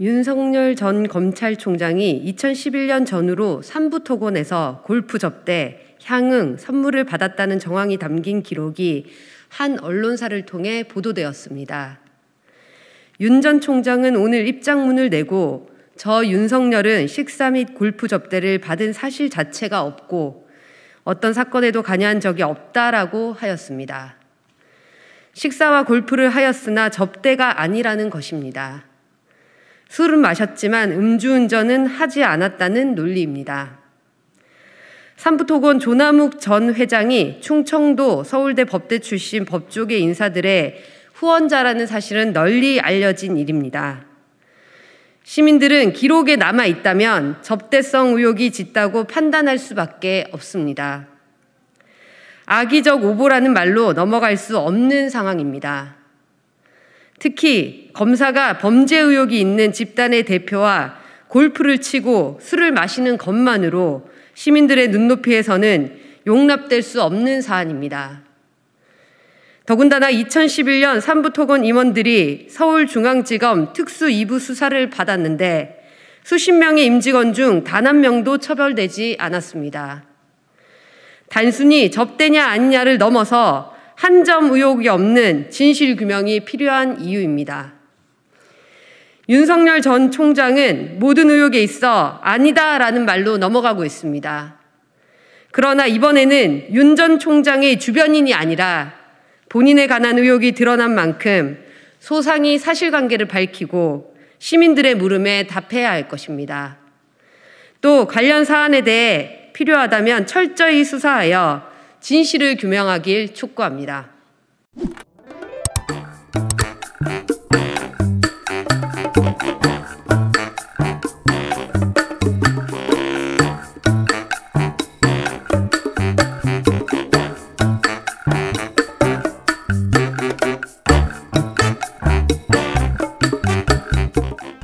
윤석열 전 검찰총장이 2011년 전후로 산부토건에서 골프 접대, 향응, 선물을 받았다는 정황이 담긴 기록이 한 언론사를 통해 보도되었습니다. 윤 전 총장은 오늘 입장문을 내고 저 윤석열은 식사 및 골프 접대를 받은 사실 자체가 없고 어떤 사건에도 관여한 적이 없다라고 하였습니다. 식사와 골프를 하였으나 접대가 아니라는 것입니다. 술은 마셨지만 음주운전은 하지 않았다는 논리입니다. 삼부토건 조남욱 전 회장이 충청도 서울대 법대 출신 법조계 인사들의 후원자라는 사실은 널리 알려진 일입니다. 시민들은 기록에 남아 있다면 접대성 의혹이 짙다고 판단할 수밖에 없습니다. 악의적 오보라는 말로 넘어갈 수 없는 상황입니다. 특히 검사가 범죄 의혹이 있는 집단의 대표와 골프를 치고 술을 마시는 것만으로 시민들의 눈높이에서는 용납될 수 없는 사안입니다. 더군다나 2011년 산부토건 임원들이 서울중앙지검 특수 2부 수사를 받았는데 수십 명의 임직원 중 단 한 명도 처벌되지 않았습니다. 단순히 접대냐 아니냐를 넘어서 한점 의혹이 없는 진실 규명이 필요한 이유입니다. 윤석열 전 총장은 모든 의혹에 있어 아니다라는 말로 넘어가고 있습니다. 그러나 이번에는 윤 전 총장의 주변인이 아니라 본인에 관한 의혹이 드러난 만큼 소상히 사실관계를 밝히고 시민들의 물음에 답해야 할 것입니다. 또 관련 사안에 대해 필요하다면 철저히 수사하여 진실을 규명하길 촉구합니다.